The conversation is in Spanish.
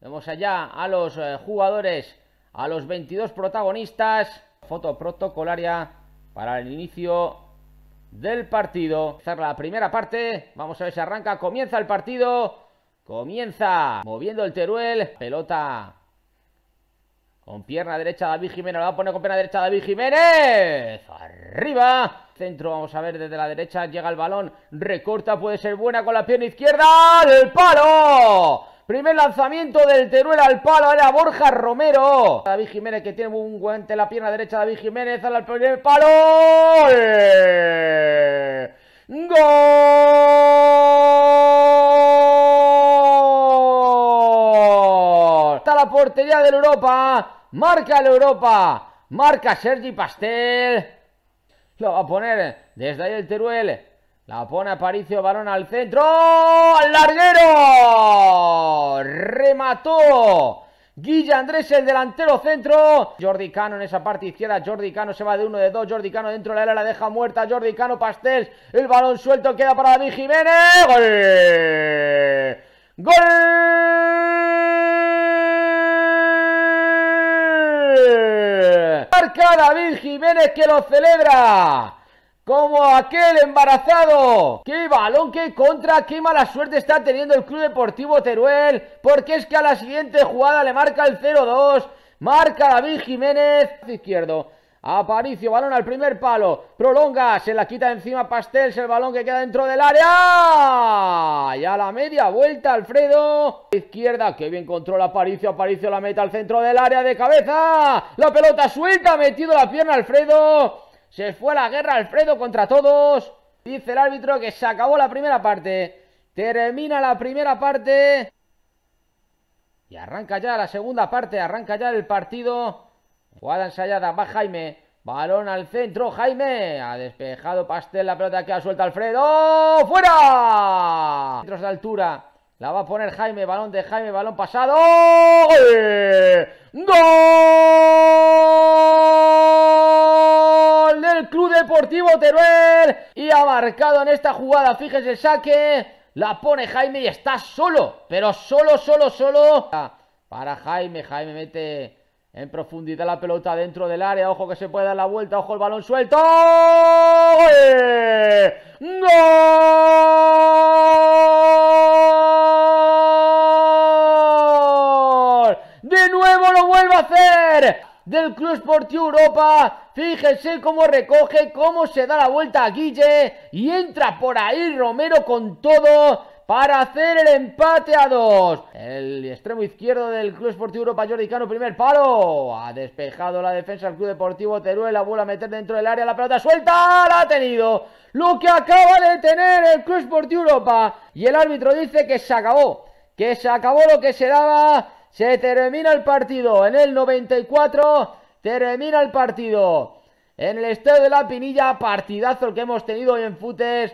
Vemos allá a los eh, jugadores, a los 22 protagonistas. Foto protocolaria para el inicio del partido. Cerra la primera parte. Vamos a ver si arranca. Comienza el partido. Comienza moviendo el Teruel. Pelota con pierna derecha David Jiménez. La va a poner con pierna derecha David Jiménez. Arriba. Centro, vamos a ver desde la derecha. Llega el balón. Recorta, puede ser buena con la pierna izquierda. ¡El palo! Primer lanzamiento del Teruel al palo, era Borja Romero. David Jiménez que tiene un guante en la pierna derecha, David Jiménez al primer palo. ¡Gol! Está la portería del Europa, marca el Europa, marca Sergi Pastel. Lo va a poner desde ahí el Teruel la pone Aparicio, balón al centro. ¡Al larguero! Remató. Guilla Andrés, el delantero centro. Jordi Cano en esa parte izquierda. Jordi Cano se va de uno de dos. Jordi Cano dentro de la era la deja muerta. Jordi Cano, Pastel. El balón suelto queda para David Jiménez. ¡Gol! ¡Gol! Marca David Jiménez que lo celebra como aquel embarazado. ¡Qué balón, qué contra, qué mala suerte está teniendo el Club Deportivo Teruel! Porque es que a la siguiente jugada le marca el 0-2, marca David Jiménez, izquierdo. Aparicio, balón al primer palo, prolonga, se la quita encima Pastels el balón que queda dentro del área. Y a la media vuelta Alfredo. Izquierda, que bien controla Aparicio, Aparicio la meta al centro del área de cabeza. La pelota suelta, metido la pierna Alfredo. Se fue la guerra Alfredo contra todos. Dice el árbitro que se acabó la primera parte. Termina la primera parte. Y arranca ya la segunda parte. Arranca ya el partido. Jugada ensayada. Va Jaime. Balón al centro. Jaime. Ha despejado Pastel la pelota que ha suelto Alfredo. ¡Fuera! Metros de altura. La va a poner Jaime. Balón de Jaime. Balón pasado. ¡Gol! Deportivo Teruel y abarcado en esta jugada, fíjense el saque, la pone Jaime y está solo, pero solo, solo, solo. Para Jaime, Jaime mete en profundidad la pelota dentro del área, ojo que se puede dar la vuelta, ojo el balón suelto. ¡Gol! De nuevo lo vuelve a hacer del Club Sportivo Europa. Fíjense cómo recoge, cómo se da la vuelta a Guille y entra por ahí Romero con todo para hacer el empate a dos. El extremo izquierdo del Club Sportivo Europa, Jordicano, primer palo. Ha despejado la defensa del Club Deportivo Teruel. La vuelve a meter dentro del área. La pelota suelta. La ha tenido. Lo que acaba de tener el Club Sportivo Europa. Y el árbitro dice que se acabó. Que se acabó lo que se daba se termina el partido. En el 94 termina el partido. En el estadio de la Pinilla, partidazo que hemos tenido hoy en Futes.